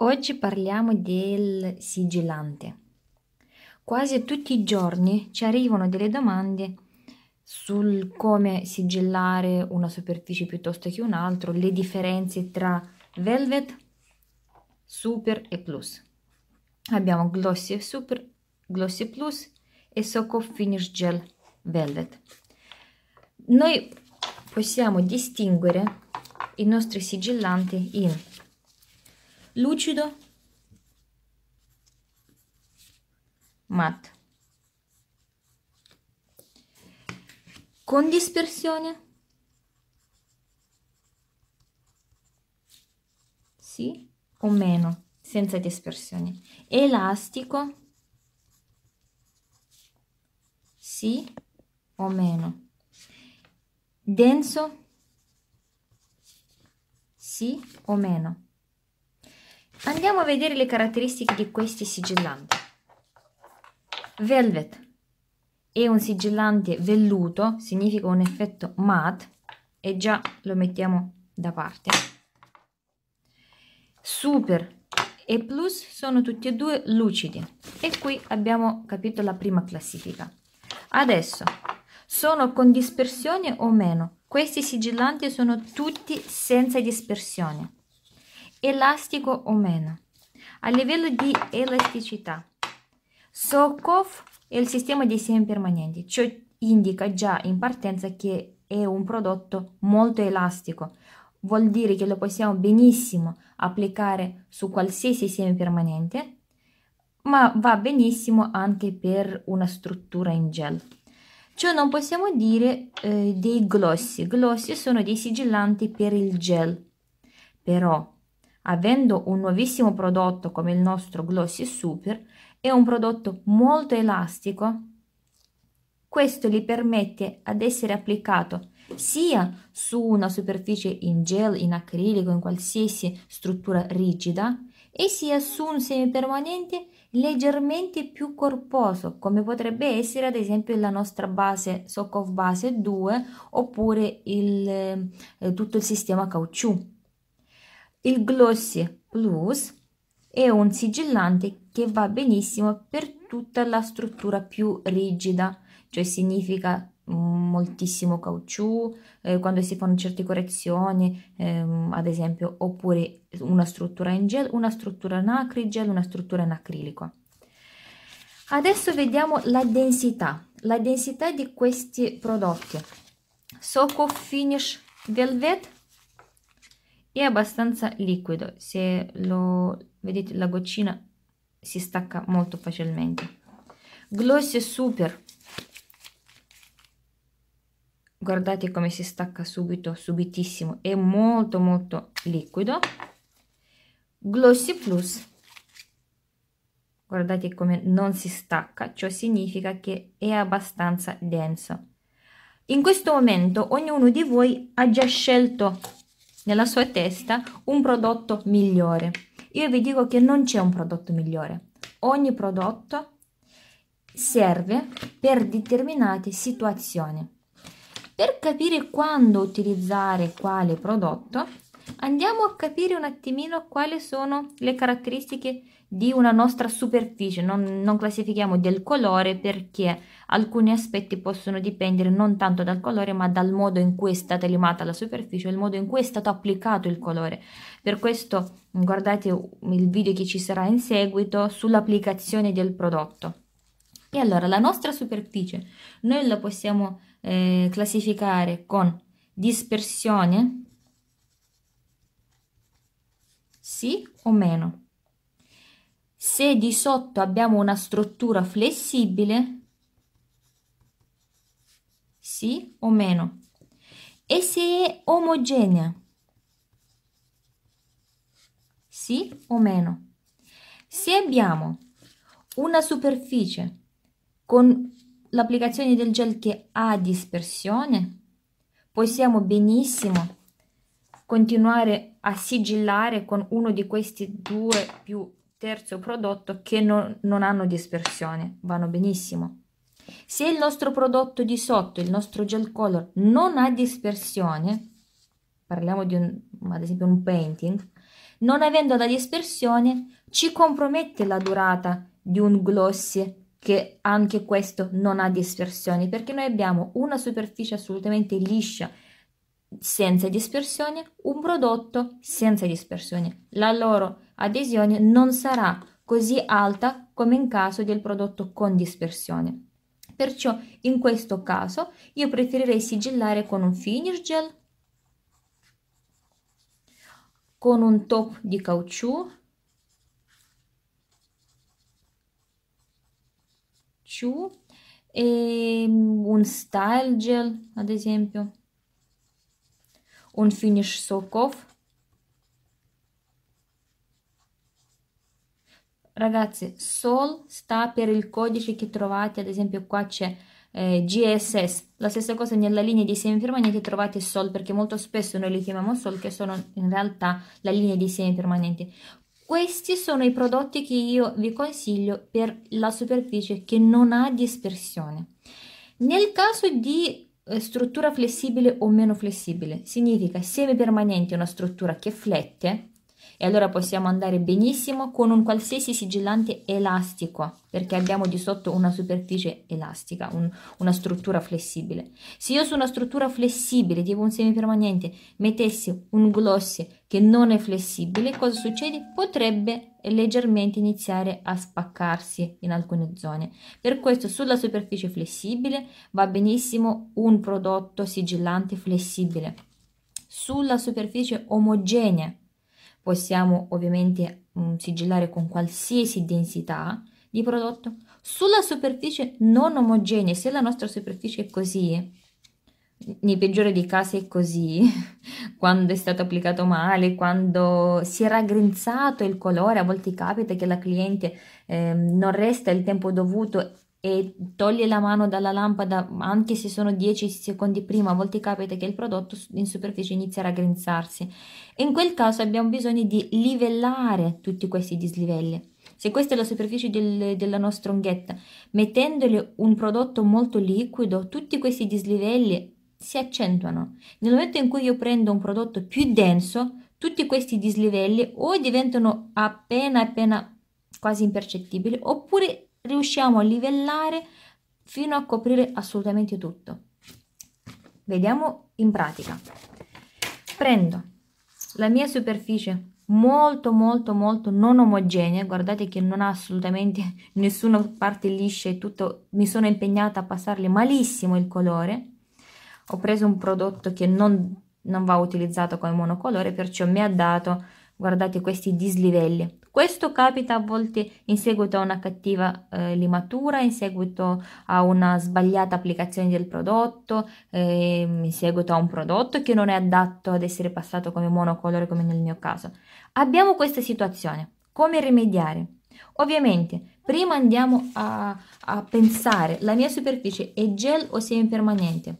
Oggi parliamo del sigillante. Quasi tutti i giorni ci arrivano delle domande sul come sigillare una superficie piuttosto che un'altra, le differenze tra velvet, super e plus. Abbiamo glossy super, glossy plus e soco finish gel velvet. Noi possiamo distinguere i nostri sigillanti in lucido, matte. Con dispersione? Sì o meno, senza dispersione. Elastico? Sì o meno. Denso? Sì o meno. Andiamo a vedere le caratteristiche di questi sigillanti. Velvet è un sigillante velluto, significa un effetto matte e già lo mettiamo da parte. Super e Plus sono tutti e due lucidi e qui abbiamo capito la prima classifica. Adesso sono con dispersione o meno? Questi sigillanti sono tutti senza dispersione elastico o meno. A livello di elasticità, SOCOF è il sistema di semi permanenti, ciò indica già in partenza che è un prodotto molto elastico, vuol dire che lo possiamo benissimo applicare su qualsiasi semi permanente, ma va benissimo anche per una struttura in gel. Ciò non possiamo dire eh, dei glossi, glossi sono dei sigillanti per il gel, però avendo un nuovissimo prodotto come il nostro Glossy Super, è un prodotto molto elastico, questo gli permette ad essere applicato sia su una superficie in gel, in acrilico, in qualsiasi struttura rigida, e sia su un semipermanente leggermente più corposo, come potrebbe essere ad esempio la nostra base Sock of Base 2 oppure il, eh, tutto il sistema caucciù. Il Glossy Plus è un sigillante che va benissimo per tutta la struttura più rigida, cioè significa mm, moltissimo caucciù eh, quando si fanno certe correzioni ehm, ad esempio oppure una struttura in gel una struttura in acrigel una struttura in acrilico adesso vediamo la densità la densità di questi prodotti Soco Finish Velvet è abbastanza liquido, se lo vedete la goccina si stacca molto facilmente. Glossy Super, guardate come si stacca subito, subitissimo, è molto molto liquido. Glossy Plus, guardate come non si stacca, ciò significa che è abbastanza denso. In questo momento ognuno di voi ha già scelto nella sua testa un prodotto migliore. Io vi dico che non c'è un prodotto migliore. Ogni prodotto serve per determinate situazioni. Per capire quando utilizzare quale prodotto, andiamo a capire un attimino quali sono le caratteristiche di una nostra superficie, non, non, classifichiamo del colore perché alcuni aspetti possono dipendere non tanto dal colore ma dal modo in cui è stata limata la superficie, il modo in cui è stato applicato il colore. Per questo guardate il video che ci sarà in seguito sull'applicazione del prodotto. E allora la nostra superficie noi la possiamo eh, classificare con dispersione sì o meno se di sotto abbiamo una struttura flessibile, sì o meno, e se è omogenea, sì o meno. Se abbiamo una superficie con l'applicazione del gel che ha dispersione, possiamo benissimo continuare a sigillare con uno di questi due più terzo prodotto che non, non hanno dispersione, vanno benissimo. Se il nostro prodotto di sotto, il nostro gel color, non ha dispersione, parliamo di un, ad esempio un painting, non avendo la dispersione ci compromette la durata di un glossy che anche questo non ha dispersione, perché noi abbiamo una superficie assolutamente liscia senza dispersione, un prodotto senza dispersione. La loro adesione non sarà così alta come in caso del prodotto con dispersione. Perciò in questo caso io preferirei sigillare con un finish gel, con un top di caucciù, e un style gel ad esempio, un finish soak off ragazzi sol sta per il codice che trovate ad esempio qua c'è eh, GSS la stessa cosa nella linea di semi permanenti trovate sol perché molto spesso noi li chiamiamo sol che sono in realtà la linea di semi permanenti questi sono i prodotti che io vi consiglio per la superficie che non ha dispersione nel caso di eh, struttura flessibile o meno flessibile significa semi permanente una struttura che flette e allora possiamo andare benissimo con un qualsiasi sigillante elastico perché abbiamo di sotto una superficie elastica, un, una struttura flessibile. Se io su una struttura flessibile tipo un semipermanente mettessi un gloss che non è flessibile, cosa succede? Potrebbe leggermente iniziare a spaccarsi in alcune zone. Per questo sulla superficie flessibile va benissimo un prodotto sigillante flessibile. Sulla superficie omogenea possiamo ovviamente mh, mm, sigillare con qualsiasi densità di prodotto, sulla superficie non omogenea, se la nostra superficie è così, nei peggiori dei casi è così, quando è stato applicato male, quando si è raggrinzato il colore, a volte capita che la cliente eh, non resta il tempo dovuto e toglie la mano dalla lampada anche se sono 10 secondi prima, a volte capita che il prodotto in superficie inizia a raggrinzarsi in quel caso abbiamo bisogno di livellare tutti questi dislivelli. Se questa è la superficie del, della nostra unghietta, mettendole un prodotto molto liquido, tutti questi dislivelli si accentuano. Nel momento in cui io prendo un prodotto più denso, tutti questi dislivelli o diventano appena appena quasi impercettibili oppure riusciamo a livellare fino a coprire assolutamente tutto. Vediamo in pratica. Prendo la mia superficie molto molto molto non omogenea guardate che non ha assolutamente nessuna parte liscia e tutto mi sono impegnata a passarle malissimo il colore ho preso un prodotto che non, non va utilizzato come monocolore perciò mi ha dato guardate questi dislivelli questo capita a volte in seguito a una cattiva eh, limatura, in seguito a una sbagliata applicazione del prodotto, eh, in seguito a un prodotto che non è adatto ad essere passato come monocolore come nel mio caso. Abbiamo questa situazione, come rimediare? Ovviamente prima andiamo a, a pensare la mia superficie è gel o semipermanente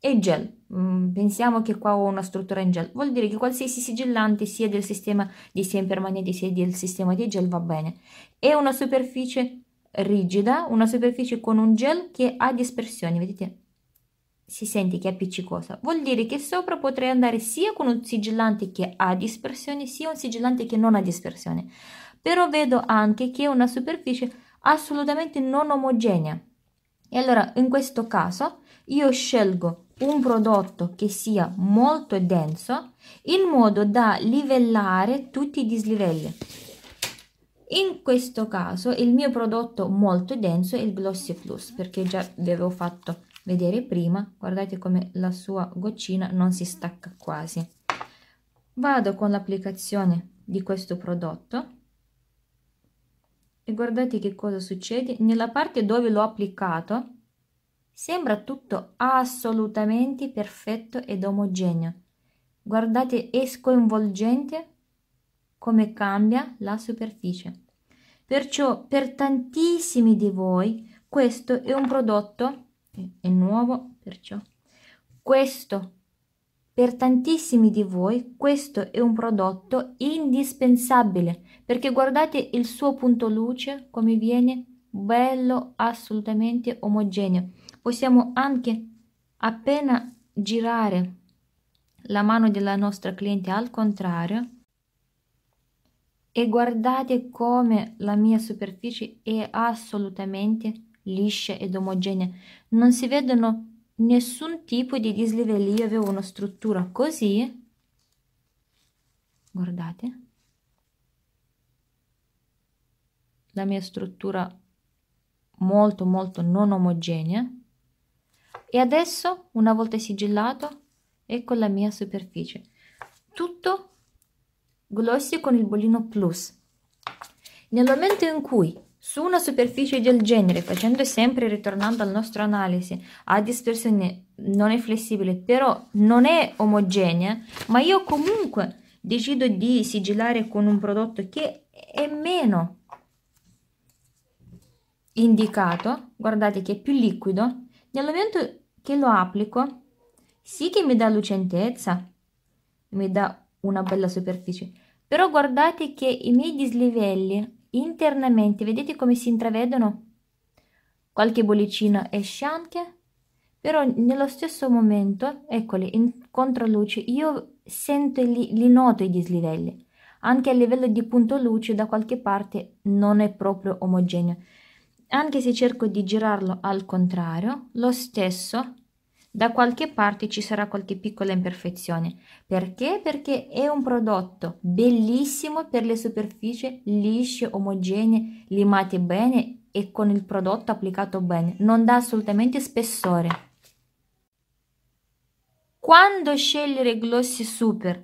e gel. Mm, pensiamo che qua ho una struttura in gel. Vuol dire che qualsiasi sigillante sia del sistema di semi permanenti sia del sistema di gel va bene. È una superficie rigida, una superficie con un gel che ha dispersioni, vedete? Si sente che è appiccicosa. Vuol dire che sopra potrei andare sia con un sigillante che ha dispersione, sia un sigillante che non ha dispersione. Però vedo anche che è una superficie assolutamente non omogenea. E allora in questo caso io scelgo un prodotto che sia molto denso in modo da livellare tutti i dislivelli. In questo caso il mio prodotto molto denso è il Glossy Plus perché già vi avevo fatto vedere prima, guardate come la sua goccina non si stacca quasi. Vado con l'applicazione di questo prodotto e guardate che cosa succede nella parte dove l'ho applicato Sembra tutto assolutamente perfetto ed omogeneo. Guardate, è sconvolgente come cambia la superficie. Perciò per tantissimi di voi questo è un prodotto, è nuovo perciò, questo per tantissimi di voi questo è un prodotto indispensabile perché guardate il suo punto luce come viene bello assolutamente omogeneo possiamo anche appena girare la mano della nostra cliente al contrario e guardate come la mia superficie è assolutamente liscia ed omogenea non si vedono nessun tipo di dislivelli io avevo una struttura così guardate la mia struttura molto molto non omogenea e adesso, una volta sigillato, ecco la mia superficie. Tutto glossy con il bollino plus. Nel momento in cui su una superficie del genere, facendo sempre ritornando al nostro analisi, a dispersione non è flessibile, però non è omogenea, ma io comunque decido di sigillare con un prodotto che è meno indicato, guardate che è più liquido, nel momento che lo applico, sì che mi dà lucentezza, mi dà una bella superficie, però guardate che i miei dislivelli internamente, vedete come si intravedono? Qualche bollicina esce anche, però nello stesso momento, eccoli, in contraluce, io sento e li, li noto i dislivelli. Anche a livello di punto luce da qualche parte non è proprio omogeneo anche se cerco di girarlo al contrario, lo stesso da qualche parte ci sarà qualche piccola imperfezione. Perché? Perché è un prodotto bellissimo per le superfici lisce, omogenee, limate bene e con il prodotto applicato bene. Non dà assolutamente spessore. Quando scegliere Glossy super?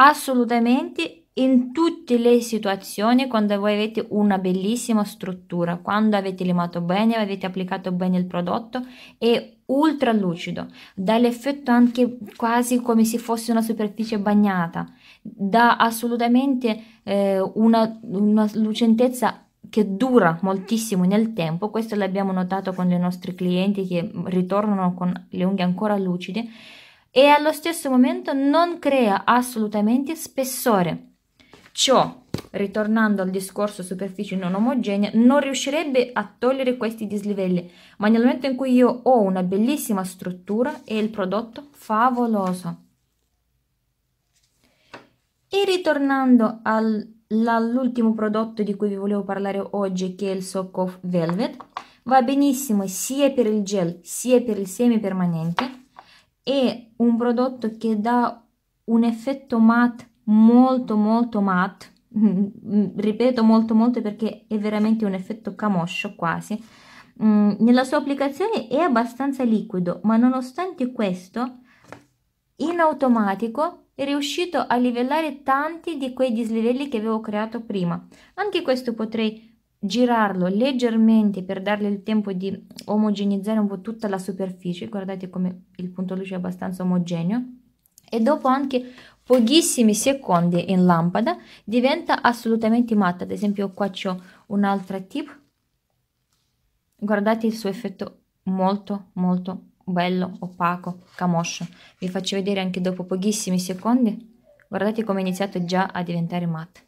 Assolutamente in tutte le situazioni quando voi avete una bellissima struttura, quando avete limato bene, avete applicato bene il prodotto è ultra lucido, dà l'effetto anche quasi come se fosse una superficie bagnata, dà assolutamente eh, una, una lucentezza che dura moltissimo nel tempo, questo l'abbiamo notato con i nostri clienti che ritornano con le unghie ancora lucide e allo stesso momento non crea assolutamente spessore Ciò, ritornando al discorso superficie non omogenea, non riuscirebbe a togliere questi dislivelli, ma nel momento in cui io ho una bellissima struttura è il prodotto favoloso. E ritornando all'ultimo prodotto di cui vi volevo parlare oggi, che è il Sokov Velvet, va benissimo sia per il gel sia per il semi permanente. È un prodotto che dà un effetto matte molto molto matte mm, ripeto molto molto perché è veramente un effetto camoscio quasi mm, nella sua applicazione è abbastanza liquido ma nonostante questo in automatico è riuscito a livellare tanti di quei dislivelli che avevo creato prima anche questo potrei girarlo leggermente per dargli il tempo di omogenizzare un po' tutta la superficie guardate come il punto luce è abbastanza omogeneo e dopo anche pochissimi secondi in lampada diventa assolutamente matta ad esempio qua c'è un'altra tip guardate il suo effetto molto molto bello opaco camoscio vi faccio vedere anche dopo pochissimi secondi guardate come è iniziato già a diventare matta